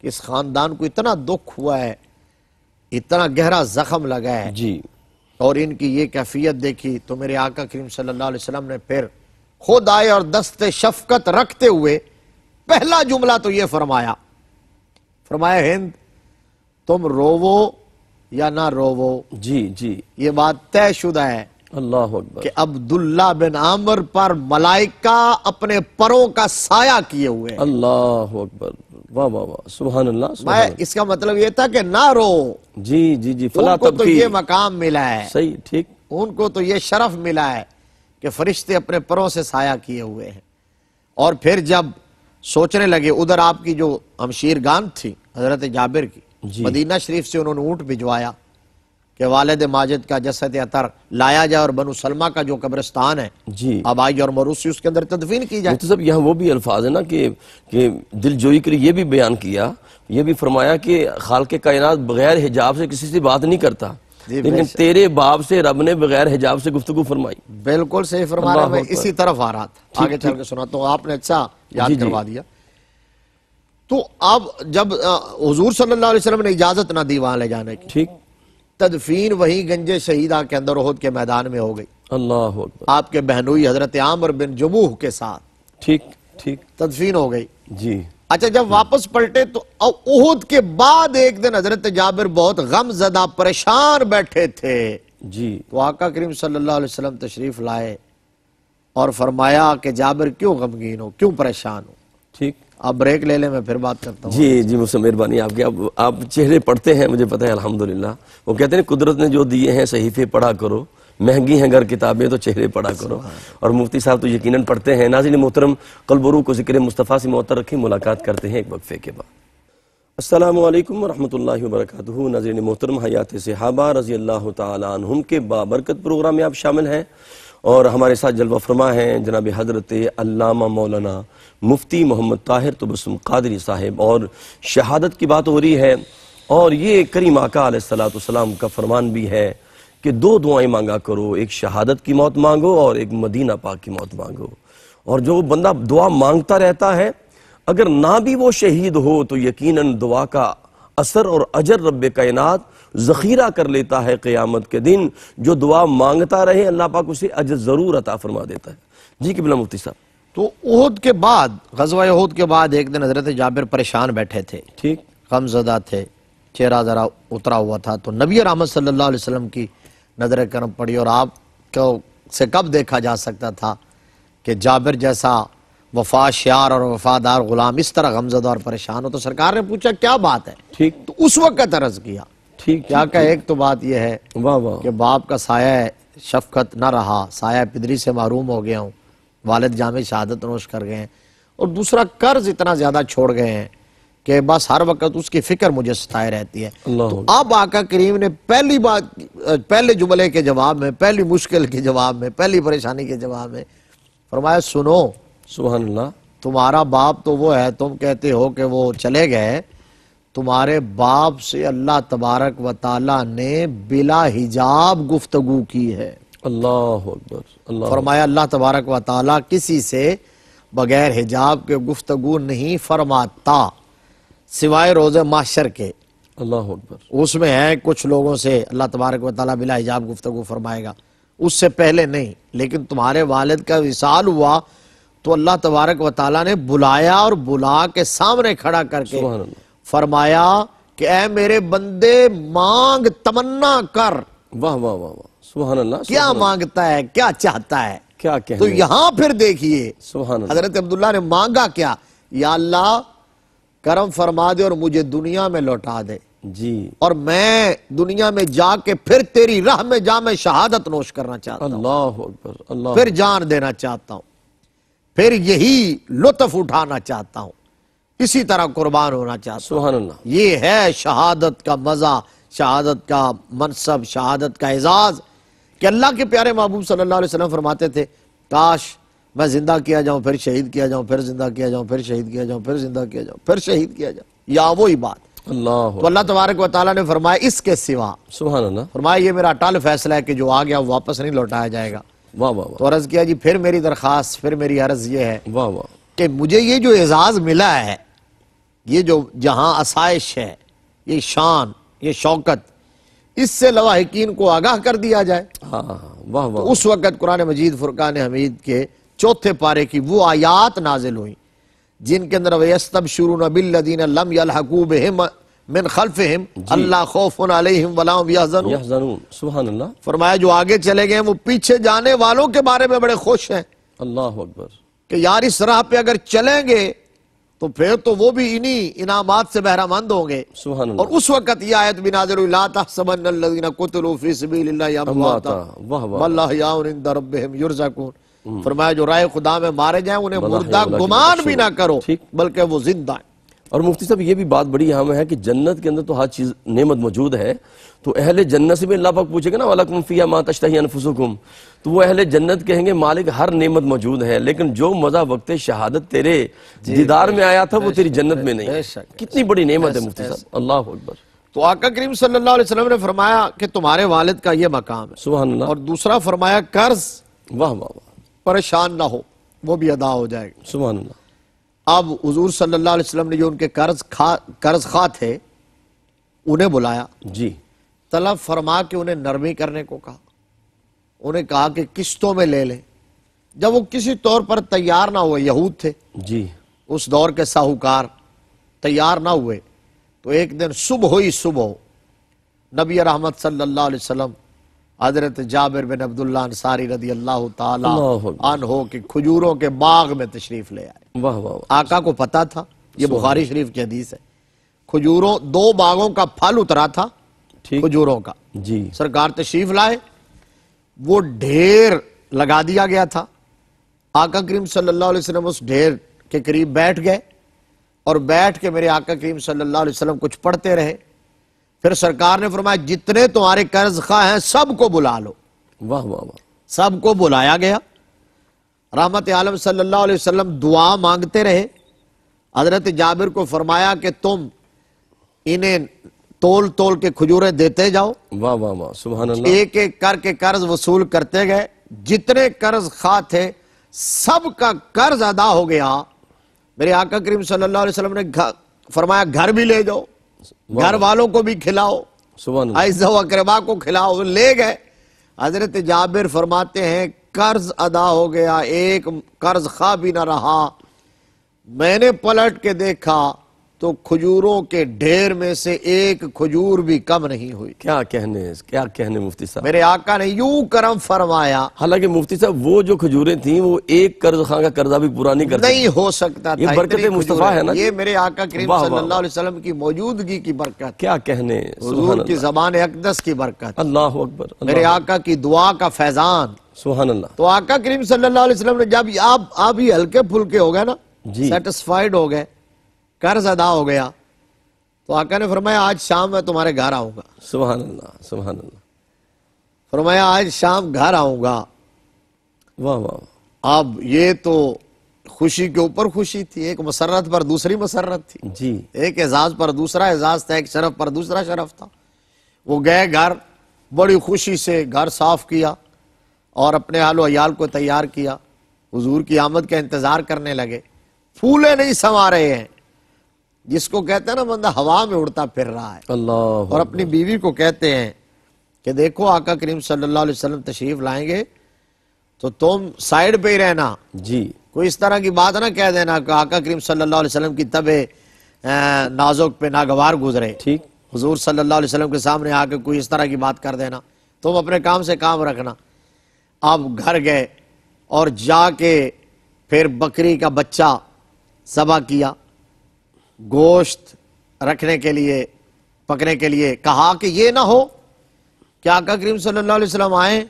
कि इस खानदान को इतना दुख हुआ है इतना गहरा जख्म लगा है जी और इनकी ये कैफियत देखी तो मेरे आका करीम सल्लल्लाहु अलैहि वसल्लम ने फिर खुद आए और दस्त शफकत रखते हुए पहला जुमला तो ये फरमाया फरमाया हिंद तुम रोवो या ना रोवो जी जी ये बात तयशुदा है अल्लाह कि अब्दुल्ला बिन आमर पर मलाइका अपने परों का साया किए हुए अल्लाह अकबर वाह वाह वाह सुबह मैं इसका मतलब ये था कि ना रो जी जी जी फला उनको तो ये मकाम मिला है सही ठीक उनको तो ये शरफ मिला है कि फरिश्ते अपने परों से साया किए हुए हैं और फिर जब सोचने लगे उधर आपकी जो हमशीर गान थी हजरत जाबिर की मदीना शरीफ से उन्होंने ऊंट भिजवाया कि वालद माजिद का जसद अतर लाया जाए और बनु सलमा का जो कब्रिस्तान है जी आबाई और मरूसी उसके अंदर तदफीन की जाए तो सब यहाँ वो भी अल्फाज है ना कि कि दिल जोई के लिए ये भी बयान किया ये भी फरमाया कि खाल के कायनात बगैर हिजाब से किसी से बात नहीं करता लेकिन तेरे बाप से रब ने बगैर हिजाब से गुफ्तु फरमाई बिल्कुल सही फरमाया मैं इसी तरफ आ रहा था आगे चल के सुना तो आपने अच्छा याद करवा दिया तो अब जब हजूर सल्लल्लाहु अलैहि वसल्लम ने इजाजत ना दी वहां ले जाने की ठीक तदफीन वही गंजे शहीदा के अंदर उहद के मैदान में हो गई अल्लाह आपके बहनोई हजरत आमर बिन जमूह के साथ ठीक ठीक तदफीन हो गई जी अच्छा जब वापस पलटे तो उहद के बाद एक दिन हजरत जाबिर बहुत गम जदा परेशान बैठे थे जी तो आका करीम सल्लल्लाहु अलैहि वसल्लम तशरीफ लाए और फरमाया कि जाबिर क्यों गमगीन हो क्यों परेशान हो ठीक आप ब्रेक ले लें मैं फिर बात करता हूँ जी जी मुझसे मेहरबानी आपकी आप आप चेहरे पढ़ते हैं मुझे पता है अल्हम्दुलिल्लाह वो कहते हैं कुदरत ने जो दिए हैं सहीफे पढ़ा करो महंगी हैं घर किताबें तो चेहरे पढ़ा करो और मुफ्ती साहब तो यकीनन पढ़ते हैं नाजिन मोहतरम कलबरू को जिक्र मुस्तफ़ा से मोहतर रखी मुलाकात करते हैं एक वक्फे के बाद अल्लाम वरहमल्ला वरक नाजिन मोहतरम हयात सिहाबा रज़ी अल्लाह तुम के बाबरकत प्रोग्राम में आप शामिल हैं और हमारे साथ जलवा फरमा हैं जनाब हज़रत अल्लामा मौलाना मुफ्ती मोहम्मद ताहिर तबसम तो कादरी साहिब और शहादत की बात हो रही है और ये करीम आका का फरमान भी है कि दो दुआएं मांगा करो एक शहादत की मौत मांगो और एक मदीना पाक की मौत मांगो और जो बंदा दुआ मांगता रहता है अगर ना भी वो शहीद हो तो यकीनन दुआ का असर और अजर रब कायनात जखीरा कर लेता है क़यामत के दिन जो दुआ मांगता रहे अल्लाह पाक उसे अजर ज़रूर अता फरमा देता है जी कि बिला मुफ्ती साहब तो उहद के बाद गजवा उहद के बाद एक दिन हजरत जाबिर परेशान बैठे थे ठीक गमजदा थे चेहरा ज़रा उतरा हुआ था तो नबी रहमत सल्लल्लाहु अलैहि वसल्लम की नज़र करम पड़ी और आप को से कब देखा जा सकता था कि जाबिर जैसा वफा शार और वफादार गुलाम इस तरह गमजदा और परेशान हो तो सरकार ने पूछा क्या बात है ठीक तो उस वक्त अर्ज किया ठीक क्या का एक तो बात यह है वाह वाह कि बाप का साया शफकत ना रहा साया पिदरी से मरूम हो गया हूँ वालद जाम शहादत नोश कर गए हैं और दूसरा कर्ज इतना ज़्यादा छोड़ गए हैं कि बस हर वक्त उसकी फिक्र मुझे सताए रहती है तो आका करीम ने पहली बात पहले जुमले के जवाब में पहली मुश्किल के जवाब में पहली परेशानी के जवाब में फरमाया सुनो सुबह तुम्हारा बाप तो वो है तुम कहते हो कि वो चले गए तुम्हारे बाप से अल्लाह तबारक व ताला ने बिला हिजाब गुफ्तगु की है अल्लाह अल्लाह फरमाया अल्लाह तबारक व ताली किसी से बगैर हिजाब के गुफ्तगु नहीं फरमाता सिवाय रोज़े माशर के अल्लाह अकबर उसमें है कुछ लोगों से अल्लाह तबारक व ताली बिला हिजाब गुफ्तगु फरमाएगा उससे पहले नहीं लेकिन तुम्हारे वालद का विशाल हुआ तो अल्लाह तबारक व ताली ने बुलाया और बुला के सामने खड़ा करके फरमाया कि ए मेरे बंदे मांग तमन्ना कर वाह वाह वाह वाह क्या मांगता है क्या चाहता है क्या क्या तो यहाँ फिर देखिए सुहान हजरत अब्दुल्ला ने मांगा क्या या अल्लाह करम फरमा दे और मुझे दुनिया में लौटा दे जी और मैं दुनिया में जाके फिर तेरी राह में जा मैं शहादत नोश करना चाहता हूँ अल्लाह अकबर अल्लाह फिर जान देना चाहता हूँ फिर यही लुत्फ उठाना चाहता हूँ इसी तरह कुर्बान होना चाहता हूँ ये है शहादत का मजा शहादत का मनसब शहादत का एजाज़ कि अल्लाह के प्यारे महबूब सल्लल्लाहु अलैहि वसल्लम फरमाते थे काश मैं जिंदा किया जाऊं फिर शहीद किया जाऊं फिर जिंदा किया जाऊं फिर शहीद किया जाऊं फिर जिंदा किया जाऊं फिर शहीद किया जाऊं या वही बात अल्लाह तो अल्लाह तबारक वाली ने फरमाया इसके सिवा सुबह फरमाया ये मेरा अटल फैसला है कि जो आ गया वापस नहीं लौटाया जाएगा वाह वाह तो अर्ज किया जी फिर मेरी दरखास्त फिर मेरी अर्ज ये है वाह वाह कि मुझे ये जो एजाज मिला है ये जो जहां आसाइश है ये शान ये शौकत इससे लवाहकिन को आगाह कर दिया जाए हाँ, हाँ, हाँ वाह वाह तो उस वक़्त कुरान मजीद फुरकान हमीद के चौथे पारे की वो आयात नाजिल हुई जिनके अंदर वस्तब शुरू नबिल्लिन लम यकूब मिन खल्फ हिम अल्लाह खौफन अलैहिम वलाम यहजनून सुभान अल्लाह फरमाया जो आगे चले गए वो पीछे जाने वालों के बारे में बड़े खुश हैं अल्लाह अकबर कि यार इस राह पे अगर चलेंगे तो फिर तो वो भी इन्हीं इनाम से बहरामंद होंगे और उस वक्त यह आयत नाजर हम्म। फरमाया जो राय खुदा में मारे जाए उन्हें मुर्दा गुमान भी ना करो बल्कि वो जिंदा है और मुफ्ती साहब ये भी बात बड़ी अहम है कि जन्नत के अंदर तो हर चीज़ नेमत मौजूद है तो अहले जन्नत से भी अल्लाह पाक पूछेगा ना वालकुम मा तश्तही अनफुसुकुम तो वो अहले जन्नत कहेंगे मालिक हर नेमत मौजूद है लेकिन जो मज़ा वक्त शहादत तेरे दीदार में आया था वो तेरी जन्नत में नहीं कितनी बड़ी नेमत है मुफ्ती साहब अल्लाह अकबर तो आका करीम सल्लल्लाहु अलैहि वसल्लम ने फरमाया कि तुम्हारे वालिद का ये मकाम है सुबह और दूसरा फरमाया कर्ज वाह वाह वाह परेशान ना हो वो भी अदा हो जाएगा सुबह अब हजूर सल्ला वसलम ने जो उनके कर्ज खा कर्ज खा थे उन्हें बुलाया जी तलब फरमा के उन्हें नरमी करने को कहा उन्हें कहा कि किस्तों में ले लें जब वो किसी तौर पर तैयार ना हुए यहूद थे जी उस दौर के साहूकार तैयार ना हुए तो एक दिन सुबह ही सुबह नबी रहमत सल्लल्लाहु अलैहि वसल्लम हजरत जाबिर बिन अब्दुल्ला अंसारी रजी अल्लाह तन हो खजूरों के बाग में तशरीफ ले आए वाह वाह आका को पता था ये बुखारी शरीफ की हदीस है खजूरों दो बागों का फल उतरा था खजूरों का जी सरकार तशरीफ लाए वो ढेर लगा दिया गया था आका करीम सल्लल्लाहु अलैहि वसल्लम उस ढेर के करीब बैठ गए और बैठ के मेरे आका करीम सल्लल्लाहु अलैहि वसल्लम कुछ पढ़ते रहे फिर सरकार ने फरमाया जितने तुम्हारे कर्ज खा हैं सबको बुला लो वाह वाह वाह सबको बुलाया गया रहमत आलम सल्लल्लाहु अलैहि वसल्लम दुआ मांगते रहे हजरत जाबिर को फरमाया कि तुम इन्हें तोल तोल के खजूरें देते जाओ वाह वाह वाह सुबह एक एक करके कर्ज वसूल करते गए जितने कर्ज खा थे सब का कर्ज अदा हो गया मेरे आका करीम सल्लल्लाहु अलैहि वसल्लम ने फरमाया घर भी ले जाओ घर वालों को भी खिलाओ सुबह अकरबा को खिलाओ ले गए हजरत जाबिर फरमाते हैं कर्ज अदा हो गया एक कर्ज खा भी ना रहा मैंने पलट के देखा तो खजूरों के ढेर में से एक खजूर भी कम नहीं हुई क्या कहने क्या कहने मुफ्ती साहब मेरे आका ने यू करम फरमाया हालांकि मुफ्ती साहब वो जो खजूरें थी वो एक कर्ज खां का कर्जा भी पूरा नहीं कर नहीं हो सकता ये बरकत मुस्तफा है ना ये मेरे आका करीम सल्लल्लाहु अलैहि वसल्लम की मौजूदगी की बरकत क्या कहने की जबान अकदस की बरकत अल्लाह अकबर मेरे आका की दुआ का फैजान सुहान अल्लाह तो आका करीम सल्लाम ने जब आप ही हल्के फुल्के हो गए ना जी सेटिस्फाइड हो गए कर्ज अदा हो गया तो आका ने फरमाया आज शाम मैं तुम्हारे घर आऊँगा सुबह सुबह फरमाया आज शाम घर आऊँगा वाह वाह अब ये तो खुशी के ऊपर खुशी थी एक मसरत पर दूसरी मसरत थी जी एक एजाज पर दूसरा एजाज था एक शरफ पर दूसरा शरफ था वो गए घर बड़ी खुशी से घर साफ किया और अपने आलो अयाल को तैयार किया हुजूर की आमद का इंतजार करने लगे फूले नहीं समा रहे हैं जिसको कहते हैं ना बंदा हवा में उड़ता फिर रहा है अल्लाह और अपनी बीवी को कहते हैं कि देखो आका करीम सल्लल्लाहु अलैहि वसल्लम तशरीफ लाएंगे तो तुम साइड पे ही रहना जी कोई इस तरह की बात ना कह देना कि आका करीम सल्लल्लाहु अलैहि वसल्लम की तबे नाजुक पे नागवार गुजरे ठीक हुजूर सल्लल्लाहु अलैहि वसल्लम के सामने आके कोई इस तरह की बात कर देना तुम अपने काम से काम रखना आप घर गए और जाके फिर बकरी का बच्चा सबा किया गोश्त रखने के लिए पकने के लिए कहा कि ये ना हो कि आका करीम सल्लल्लाहु अलैहि वसल्लम आए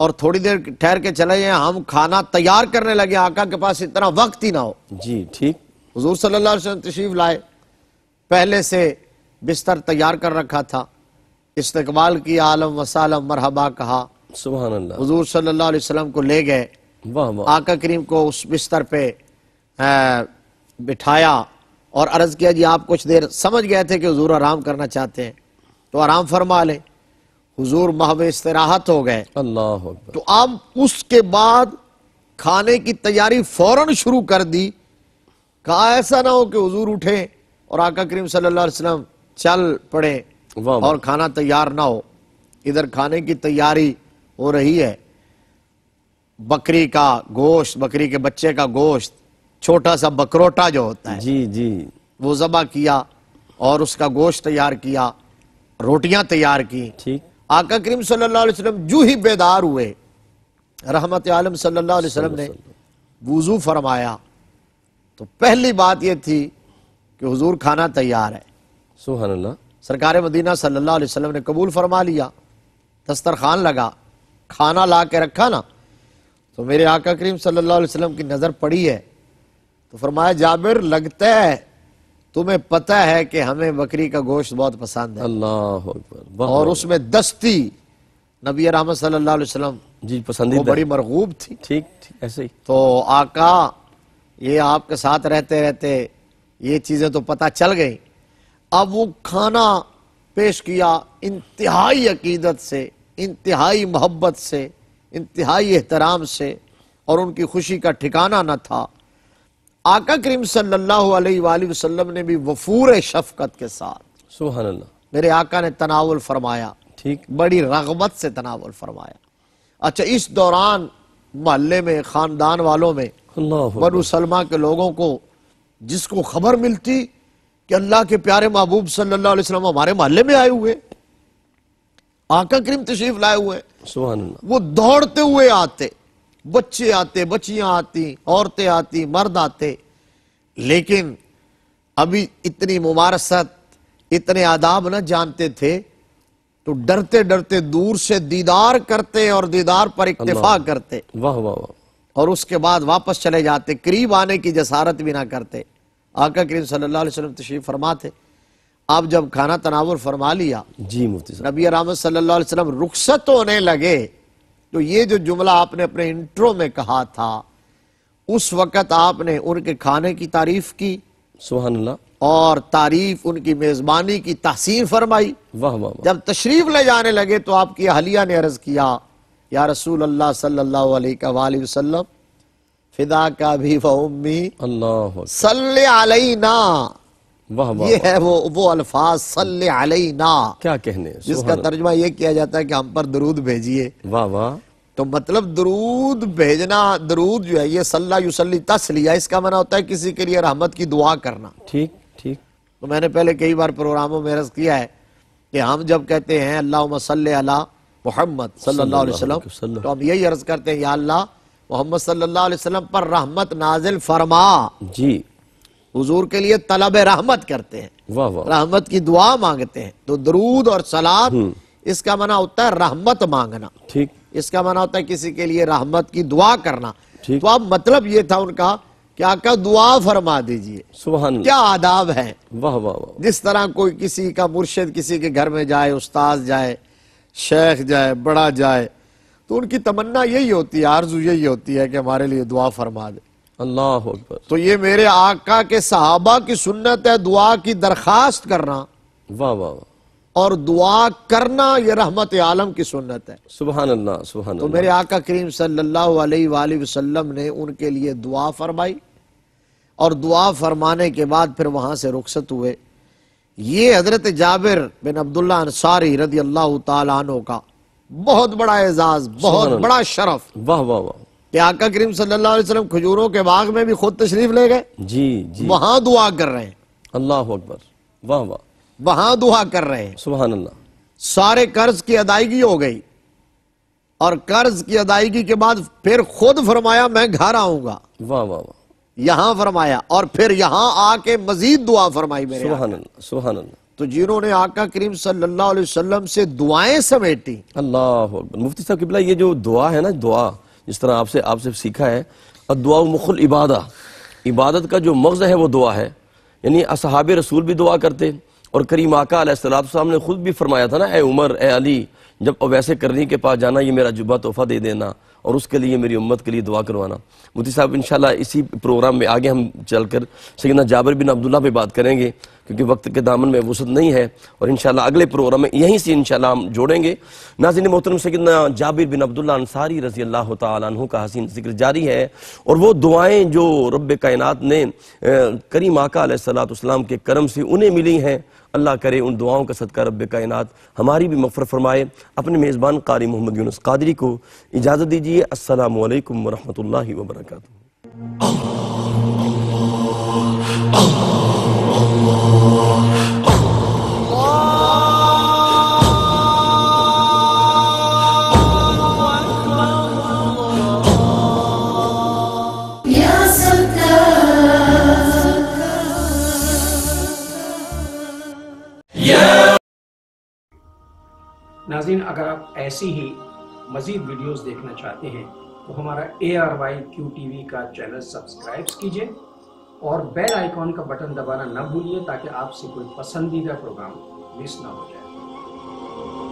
और थोड़ी देर ठहर के चले जाए हम खाना तैयार करने लगे आका के पास इतना वक्त ही ना हो जी ठीक हजूर सल्लल्लाहु अलैहि वसल्लम तशरीफ लाए पहले से बिस्तर तैयार कर रखा था इस्तकबाल की आलम वसालम मरहबा कहा सुबह हजूर सल्लल्लाहु अलैहि वसल्लम को ले गए वाह वाह आका करीम को उस बिस्तर पे आ, बिठाया और अर्ज़ किया जी आप कुछ देर समझ गए थे कि हजूर आराम करना चाहते हैं तो आराम फरमा ले हजूर माह में इसराहत हो गए अल्लाह तो अब उसके बाद खाने की तैयारी फौरन शुरू कर दी कहा ऐसा ना हो कि हजूर उठे और आका करीम सल्लल्लाहु अलैहि वसल्लम चल पड़े और खाना तैयार ना हो इधर खाने की तैयारी हो रही है बकरी का गोश्त बकरी के बच्चे का गोश्त छोटा सा बकरोटा जो होता है जी जी वो जबा किया और उसका गोश्त तैयार किया रोटियां तैयार की ठीक आका करीम सल्लल्लाहु अलैहि वसल्लम जू ही बेदार हुए रहमत आलम सल्लल्लाहु अलैहि वसल्लम ने वजू फरमाया तो पहली बात यह थी कि हुजूर खाना तैयार है सुबह सरकार मदीना सल्लल्लाहु अलैहि वसल्लम ने कबूल फरमा लिया दस्तरखान लगा खाना ला के रखा ना तो मेरे आका करीम सल्लल्लाहु अलैहि वसल्लम की नज़र पड़ी है तो फरमाया जाबिर लगता है तुम्हें पता है कि हमें बकरी का गोश्त बहुत पसंद है अल्लाह और उसमें दस्ती नबी रहमत सल्लल्लाहु अलैहि वसल्लम जी पसंदीदा बड़ी मरगूब थी ठीक ठीक ऐसे ही तो आका ये आपके साथ रहते रहते ये चीज़ें तो पता चल गई अब वो खाना पेश किया इंतहाई अकीदत से इंतहाई मोहब्बत से इंतहाई एहतराम से और उनकी खुशी का ठिकाना न था आका करीम सल्लल्लाहु अलैहि वसल्लम ने भी वफूर शफकत के साथ सुबह मेरे आका ने तनावल फरमाया ठीक बड़ी रगबत से तनावल फरमाया अच्छा इस दौरान मोहल्ले में खानदान वालों में बनु सलमा के लोगों को जिसको खबर मिलती कि अल्लाह के प्यारे महबूब सल्लल्लाहु अलैहि वसल्लम हमारे मोहल्ले में आए हुए आका करीम तशरीफ लाए हुए वो दौड़ते हुए आते बच्चे आते बच्चियां आती औरतें आती मर्द आते लेकिन अभी इतनी मुमारसत इतने आदाब न जानते थे तो डरते डरते दूर से दीदार करते और दीदार पर इक्तफा करते वाह वाह वाह और उसके बाद वापस चले जाते करीब आने की जसारत भी ना करते आका करीम सल्लल्लाहु अलैहि वसल्लम तशरीफ फरमाते आप जब खाना तनावर फरमा लिया जी मुफ्ती नबी राम सल्लल्लाहु अलैहि वसल्लम रुखसत होने लगे तो ये जो जुमला आपने अपने इंट्रो में कहा था उस वक़्त आपने उनके खाने की तारीफ की सुहानल्ला और तारीफ उनकी मेजबानी की तहसीन फरमाई वाह वाह जब तशरीफ ले जाने लगे तो आपकी अहलिया ने अर्ज किया या रसूल अल्लाह सल्लल्लाहु अलैहि वसल्लम फिदा का भी वह उम्मी सल्ले अलैना वाह वाह ये है वो वो अल्फाज सल्ले ना क्या कहने जिसका तर्जमा ये किया जाता है कि हम पर दरूद भेजिए वाह वाह तो मतलब दरूद भेजना दरूद जो है ये सल्ला युसल्ली तसलिया इसका मना होता है किसी के लिए रहमत की दुआ करना ठीक ठीक तो मैंने पहले कई बार प्रोग्रामों में रस किया है कि हम जब कहते हैं अल्लाह सल अला मोहम्मद सल्लल्लाहु अलैहि वसल्लम तो हम यही अर्ज करते हैं या अल्लाह मोहम्मद सल्लल्लाहु अलैहि वसल्लम पर रहमत नाजिल फरमा जी हुजूर के लिए तलब रहमत करते हैं वाह वाह रहमत की दुआ मांगते हैं तो दरूद और सलाम हम्म। इसका मना होता है रहमत मांगना ठीक इसका मना होता है किसी के लिए रहमत की दुआ करना तो अब मतलब ये था उनका क्या आका दुआ फरमा दीजिए सुबह क्या आदाब है वाह वाह वाह जिस तरह कोई किसी का मुर्शद किसी के घर में जाए उस्ताद जाए शेख जाए बड़ा जाए तो उनकी तमन्ना यही होती है आरजू यही होती है कि हमारे लिए दुआ फरमा दे अल्लाह तो ये मेरे आका के सहाबा की सुन्नत है दुआ की दरखास्त करना वाह वाह वा। और दुआ करना ये रहमत आलम की सुन्नत है सुबह अल्लाह सुबह तो मेरे आका करीम सल्लल्लाहु अलैहि वसल्लम ने उनके लिए दुआ फरमाई और दुआ फरमाने के बाद फिर वहां से रुखसत हुए ये हजरत जाबिर बिन अब्दुल्ला अंसारी रदी अल्लाह तु का बहुत बड़ा एजाज बहुत बड़ा शरफ वाह वाह वाह कि आका करीम सल्लल्लाहु अलैहि वसल्लम खजूरों के बाग में भी खुद तशरीफ ले गए जी जी वहां दुआ कर रहे हैं अल्लाह अकबर वाह वाह वहां दुआ कर रहे हैं सुबह अल्लाह सारे कर्ज की अदायगी हो गई और कर्ज की अदायगी के बाद फिर खुद फरमाया मैं घर आऊंगा वाह वाह वाह यहां फरमाया और फिर यहां आके मजीद दुआ फरमाई मेरे सुबहान अल्लाह तो जिन्होंने आका करीम सल्लल्लाहु अलैहि वसल्लम से दुआएं समेटी अल्लाह मुफ्ती साहब किबला ये जो दुआ है ना दुआ जिस तरह आपसे आपसे सीखा है अदुआ मुखल इबादा इबादत का जो मगज़ है वो दुआ है यानी असहाब रसूल भी दुआ करते और करीम आका सलाम ने ख़ुद भी फरमाया था ना ए उमर ए अली जब वैसे करनी के पास जाना ये मेरा जुबा तोहफ़ा दे देना और उसके लिए मेरी उम्मत के लिए दुआ करवाना मोदी साहब इन इसी प्रोग्राम में आगे हम चल कर सैदना जाबर बिन अब्दुल्ला पर बात करेंगे क्योंकि वक्त के दामन में वसत नहीं है और इन अगले प्रोग्राम में यहीं से इनशाला हम जोड़ेंगे नाजिन मोहतरम सैदना जाबिर बिन अब्दुल्ला अंसारी रजी अल्लाह तु का हसीन जिक्र जारी है और वो दुआएँ जो रब कायनत ने करीम आका सलाम के करम से उन्हें मिली हैं अल्लाह करे उन दुआओं का सदका रब कायन हमारी भी मफ़र फरमाए अपने मेज़बान कारी मोहम्मद यूनस कादरी को इजाज़त दीजिए असल वरहमल वर्का नाजीन अगर आप ऐसी ही मज़ीद वीडियोस देखना चाहते हैं तो हमारा A R Y Q T V का चैनल सब्सक्राइब कीजिए और बेल आइकॉन का बटन दबाना ना भूलिए ताकि आपसे कोई पसंदीदा प्रोग्राम मिस ना हो जाए